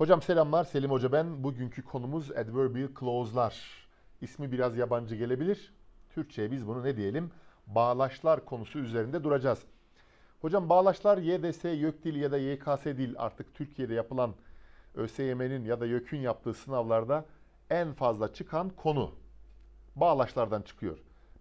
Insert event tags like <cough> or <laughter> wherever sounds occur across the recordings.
Hocam selamlar. Selim Hoca ben. Bugünkü konumuz adverbial clause'lar. İsmi biraz yabancı gelebilir. Türkçe'ye biz bunu ne diyelim? Bağlaçlar konusu üzerinde duracağız. Hocam bağlaçlar YDS, YÖKDİL ya da YKS dil artık Türkiye'de yapılan ÖSYM'nin ya da YÖK'ün yaptığı sınavlarda en fazla çıkan konu. Bağlaçlardan çıkıyor.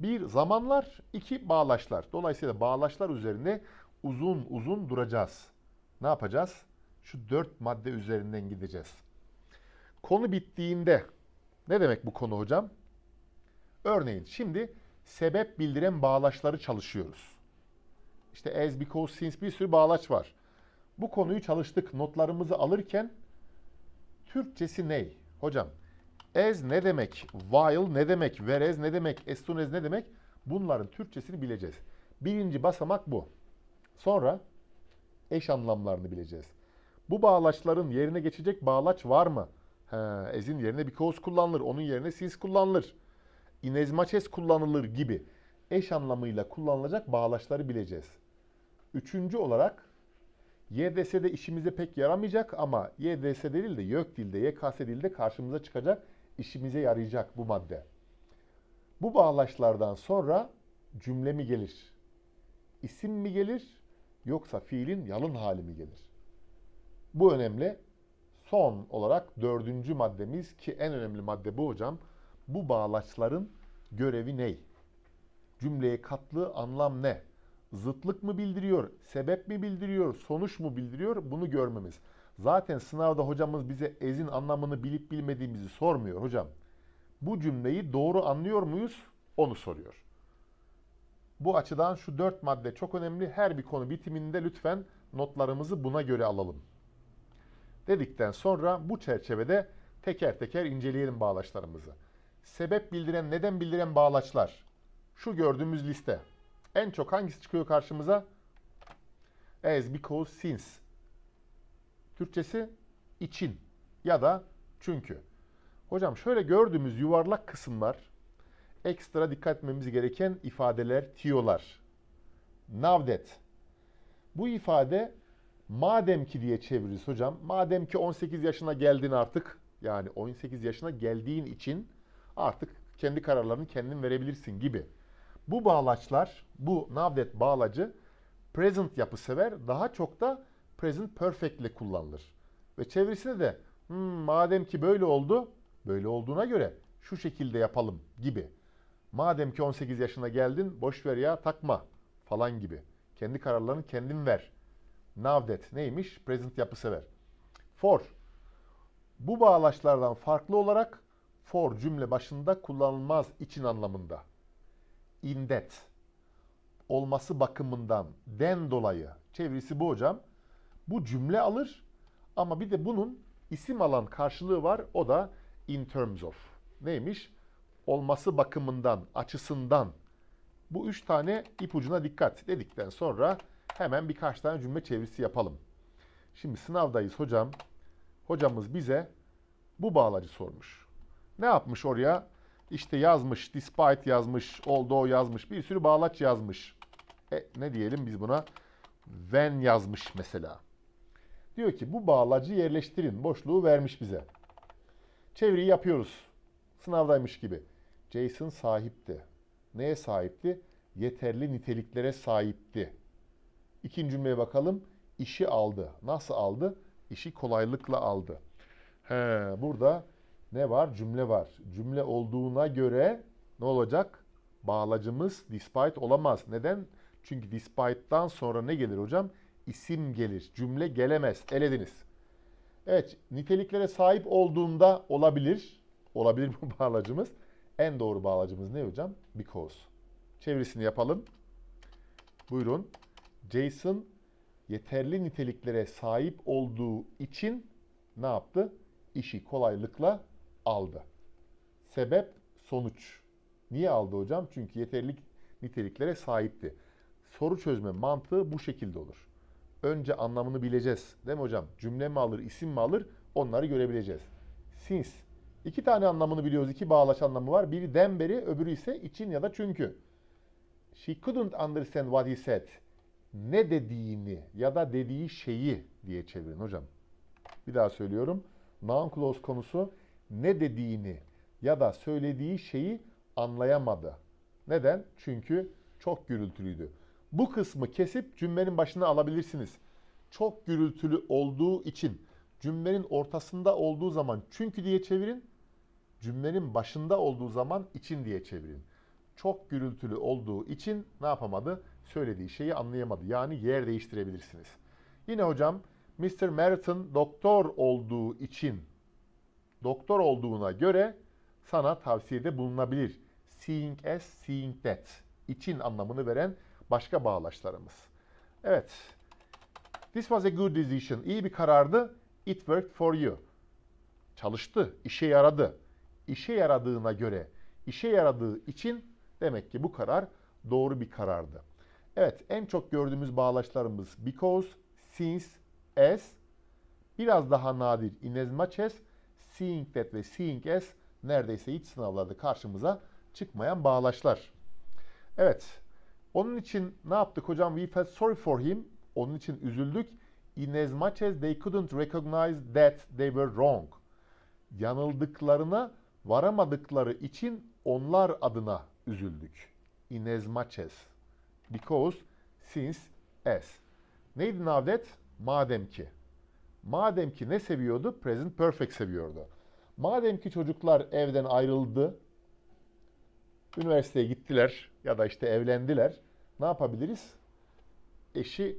Bir zamanlar, iki bağlaçlar. Dolayısıyla bağlaçlar üzerinde uzun uzun duracağız. Ne yapacağız? şu dört madde üzerinden gideceğiz. Konu bittiğinde ne demek bu konu hocam? Örneğin şimdi sebep bildiren bağlaçları çalışıyoruz. İşte as, because, since bir sürü bağlaç var. Bu konuyu çalıştık. Notlarımızı alırken Türkçesi ney? Hocam as ne demek? While ne demek? Whereas ne demek? As soon as ne demek? Bunların Türkçesini bileceğiz. Birinci basamak bu. Sonra eş anlamlarını bileceğiz. Bu bağlaçların yerine geçecek bağlaç var mı? He, ezin yerine bir bikoz kullanılır, onun yerine siz kullanılır. İnezmaçes kullanılır gibi eş anlamıyla kullanılacak bağlaçları bileceğiz. Üçüncü olarak YDS'de işimize pek yaramayacak ama YDS değil de YÖK dilde, YKS dilde karşımıza çıkacak, işimize yarayacak bu madde. Bu bağlaçlardan sonra cümle mi gelir? İsim mi gelir? Yoksa fiilin yalın hali mi gelir? Bu önemli. Son olarak dördüncü maddemiz ki en önemli madde bu hocam. Bu bağlaçların görevi ne? Cümleye katlı anlam ne? Zıtlık mı bildiriyor? Sebep mi bildiriyor? Sonuç mu bildiriyor? Bunu görmemiz. Zaten sınavda hocamız bize ezin anlamını bilip bilmediğimizi sormuyor hocam. Bu cümleyi doğru anlıyor muyuz? Onu soruyor. Bu açıdan şu dört madde çok önemli. Her bir konu bitiminde lütfen notlarımızı buna göre alalım dedikten sonra bu çerçevede teker teker inceleyelim bağlaçlarımızı. Sebep bildiren, neden bildiren bağlaçlar. Şu gördüğümüz liste. En çok hangisi çıkıyor karşımıza? As, because, since. Türkçesi için ya da çünkü. Hocam şöyle gördüğümüz yuvarlak kısımlar ekstra dikkat etmemiz gereken ifadeler, tiyolar. Now that. Bu ifade madem ki diye çeviririz hocam. Madem ki 18 yaşına geldin artık yani 18 yaşına geldiğin için artık kendi kararlarını kendin verebilirsin gibi. Bu bağlaçlar, bu navdet bağlacı present yapı sever. Daha çok da present perfect ile kullanılır. Ve çevirisinde de hmm, madem ki böyle oldu, böyle olduğuna göre şu şekilde yapalım gibi. Madem ki 18 yaşına geldin boş ver ya takma falan gibi. Kendi kararlarını kendin ver Now that neymiş? Present yapısever. For. Bu bağlaçlardan farklı olarak for cümle başında kullanılmaz için anlamında. In that. Olması bakımından. Den dolayı. Çevirisi bu hocam. Bu cümle alır ama bir de bunun isim alan karşılığı var. O da in terms of. Neymiş? Olması bakımından, açısından. Bu üç tane ipucuna dikkat dedikten sonra hemen birkaç tane cümle çevirisi yapalım. Şimdi sınavdayız hocam. Hocamız bize bu bağlacı sormuş. Ne yapmış oraya? İşte yazmış, despite yazmış, although yazmış, bir sürü bağlaç yazmış. E, ne diyelim biz buna? When yazmış mesela. Diyor ki bu bağlacı yerleştirin. Boşluğu vermiş bize. Çeviriyi yapıyoruz. Sınavdaymış gibi. Jason sahipti. Neye sahipti? Yeterli niteliklere sahipti. İkinci cümleye bakalım. İşi aldı. Nasıl aldı? İşi kolaylıkla aldı. He, burada ne var? Cümle var. Cümle olduğuna göre ne olacak? Bağlacımız despite olamaz. Neden? Çünkü despite'dan sonra ne gelir hocam? İsim gelir. Cümle gelemez. Elediniz. Evet, niteliklere sahip olduğunda olabilir. Olabilir bu <laughs> bağlacımız. En doğru bağlacımız ne hocam? Because. Çevirisini yapalım. Buyurun. Jason yeterli niteliklere sahip olduğu için ne yaptı? İşi kolaylıkla aldı. Sebep sonuç. Niye aldı hocam? Çünkü yeterlik niteliklere sahipti. Soru çözme mantığı bu şekilde olur. Önce anlamını bileceğiz. Değil mi hocam? Cümle mi alır, isim mi alır? Onları görebileceğiz. Since. İki tane anlamını biliyoruz. İki bağlaç anlamı var. Biri den beri, öbürü ise için ya da çünkü. She couldn't understand what he said ne dediğini ya da dediği şeyi diye çevirin hocam. Bir daha söylüyorum. Noun clause konusu ne dediğini ya da söylediği şeyi anlayamadı. Neden? Çünkü çok gürültülüydü. Bu kısmı kesip cümlenin başına alabilirsiniz. Çok gürültülü olduğu için cümlenin ortasında olduğu zaman çünkü diye çevirin. Cümlenin başında olduğu zaman için diye çevirin. Çok gürültülü olduğu için ne yapamadı? söylediği şeyi anlayamadı. Yani yer değiştirebilirsiniz. Yine hocam Mr. Merton doktor olduğu için doktor olduğuna göre sana tavsiyede bulunabilir. Seeing as, seeing that. için anlamını veren başka bağlaçlarımız. Evet. This was a good decision. İyi bir karardı. It worked for you. Çalıştı, işe yaradı. İşe yaradığına göre, işe yaradığı için demek ki bu karar doğru bir karardı. Evet en çok gördüğümüz bağlaçlarımız because, since, as. Biraz daha nadir in as much as, seeing that ve seeing as neredeyse hiç sınavlarda karşımıza çıkmayan bağlaçlar. Evet. Onun için ne yaptık hocam? We felt sorry for him. Onun için üzüldük. In as much as they couldn't recognize that they were wrong. Yanıldıklarına varamadıkları için onlar adına üzüldük. In as much as. Because, since, as. Neydi Navdet? Madem ki. Madem ki ne seviyordu? Present perfect seviyordu. Madem ki çocuklar evden ayrıldı, üniversiteye gittiler ya da işte evlendiler. Ne yapabiliriz? Eşi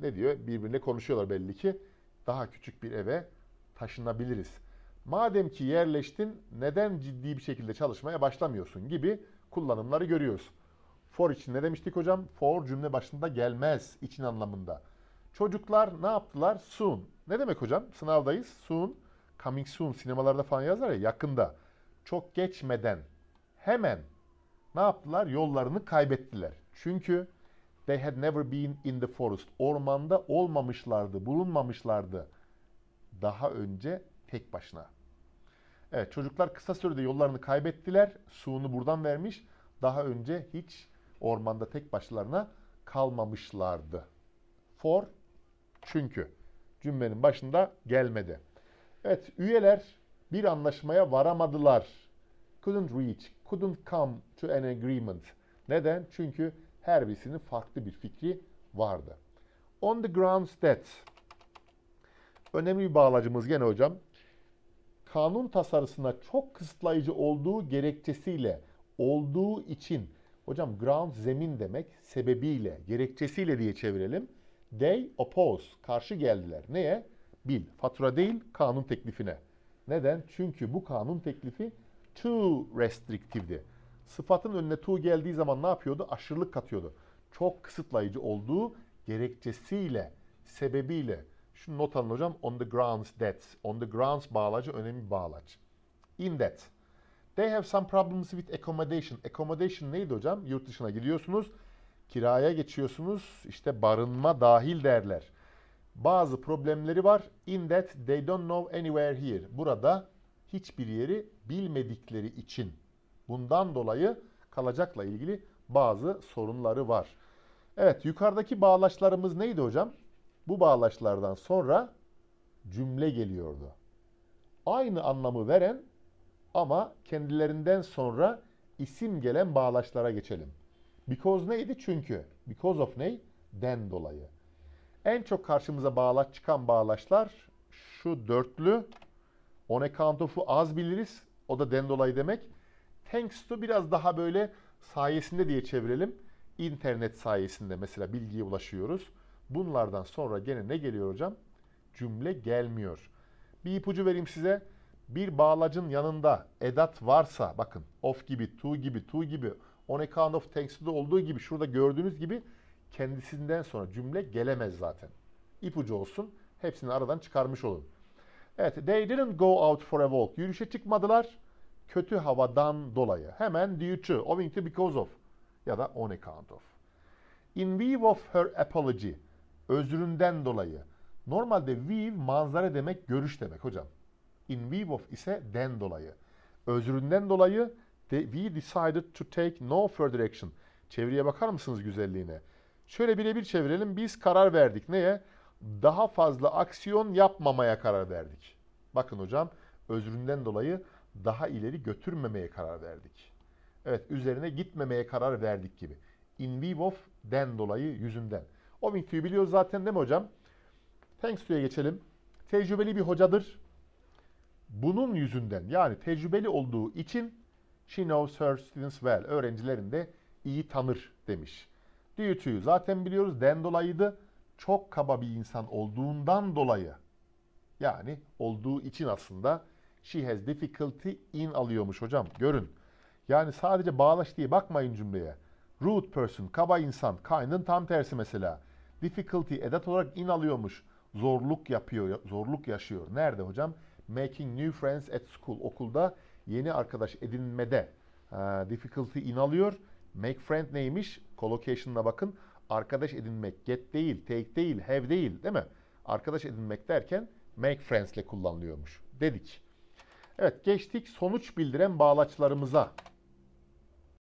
ne diyor? Birbirine konuşuyorlar belli ki. Daha küçük bir eve taşınabiliriz. Madem ki yerleştin neden ciddi bir şekilde çalışmaya başlamıyorsun gibi kullanımları görüyoruz. For için ne demiştik hocam? For cümle başında gelmez için anlamında. Çocuklar ne yaptılar? Soon. Ne demek hocam? Sınavdayız. Soon. Coming soon. Sinemalarda falan yazar ya yakında. Çok geçmeden. Hemen. Ne yaptılar? Yollarını kaybettiler. Çünkü they had never been in the forest. Ormanda olmamışlardı, bulunmamışlardı. Daha önce tek başına. Evet çocuklar kısa sürede yollarını kaybettiler. Suunu buradan vermiş. Daha önce hiç ormanda tek başlarına kalmamışlardı. For çünkü cümlenin başında gelmedi. Evet üyeler bir anlaşmaya varamadılar. Couldn't reach, couldn't come to an agreement. Neden? Çünkü her birisinin farklı bir fikri vardı. On the grounds that önemli bir bağlacımız gene hocam. Kanun tasarısına çok kısıtlayıcı olduğu gerekçesiyle, olduğu için Hocam ground zemin demek sebebiyle, gerekçesiyle diye çevirelim. They oppose, karşı geldiler. Neye? Bil, fatura değil kanun teklifine. Neden? Çünkü bu kanun teklifi too restrictive'di. Sıfatın önüne too geldiği zaman ne yapıyordu? Aşırılık katıyordu. Çok kısıtlayıcı olduğu gerekçesiyle, sebebiyle. Şunu not alın hocam. On the grounds that. On the grounds bağlacı önemli bağlaç. In that. They have some problems with accommodation. Accommodation neydi hocam? Yurt dışına gidiyorsunuz, kiraya geçiyorsunuz, işte barınma dahil derler. Bazı problemleri var. In that they don't know anywhere here. Burada hiçbir yeri bilmedikleri için. Bundan dolayı kalacakla ilgili bazı sorunları var. Evet yukarıdaki bağlaçlarımız neydi hocam? Bu bağlaçlardan sonra cümle geliyordu. Aynı anlamı veren ama kendilerinden sonra isim gelen bağlaçlara geçelim. Because neydi? Çünkü. Because of ney? Den dolayı. En çok karşımıza bağlaç çıkan bağlaçlar şu dörtlü. On account of'u az biliriz. O da den dolayı demek. Thanks to biraz daha böyle sayesinde diye çevirelim. İnternet sayesinde mesela bilgiye ulaşıyoruz. Bunlardan sonra gene ne geliyor hocam? Cümle gelmiyor. Bir ipucu vereyim size bir bağlacın yanında edat varsa bakın of gibi, to gibi, to gibi, on account of thanks'de olduğu gibi şurada gördüğünüz gibi kendisinden sonra cümle gelemez zaten. İpucu olsun. Hepsini aradan çıkarmış olun. Evet, they didn't go out for a walk. Yürüyüşe çıkmadılar. Kötü havadan dolayı. Hemen due to, owing to, because of ya da on account of. In view of her apology. Özründen dolayı. Normalde view manzara demek, görüş demek hocam. In view of ise den dolayı. Özründen dolayı de, we decided to take no further action. Çeviriye bakar mısınız güzelliğine? Şöyle birebir çevirelim. Biz karar verdik. Neye? Daha fazla aksiyon yapmamaya karar verdik. Bakın hocam özründen dolayı daha ileri götürmemeye karar verdik. Evet üzerine gitmemeye karar verdik gibi. In view of den dolayı yüzünden. O Ovingtü'yü biliyoruz zaten değil mi hocam? Thanks to'ya geçelim. Tecrübeli bir hocadır. Bunun yüzünden yani tecrübeli olduğu için she knows her students well. Öğrencilerini de iyi tanır demiş. Due to zaten biliyoruz den dolayıydı. Çok kaba bir insan olduğundan dolayı yani olduğu için aslında she has difficulty in alıyormuş hocam. Görün. Yani sadece bağlaç diye bakmayın cümleye. Rude person, kaba insan, kind'ın tam tersi mesela. Difficulty edat olarak in alıyormuş. Zorluk yapıyor, zorluk yaşıyor. Nerede hocam? Making new friends at school. Okulda yeni arkadaş edinmede e, difficulty in alıyor. Make friend neymiş? Collocation'ına bakın. Arkadaş edinmek get değil, take değil, have değil değil mi? Arkadaş edinmek derken make friends ile kullanılıyormuş dedik. Evet geçtik sonuç bildiren bağlaçlarımıza.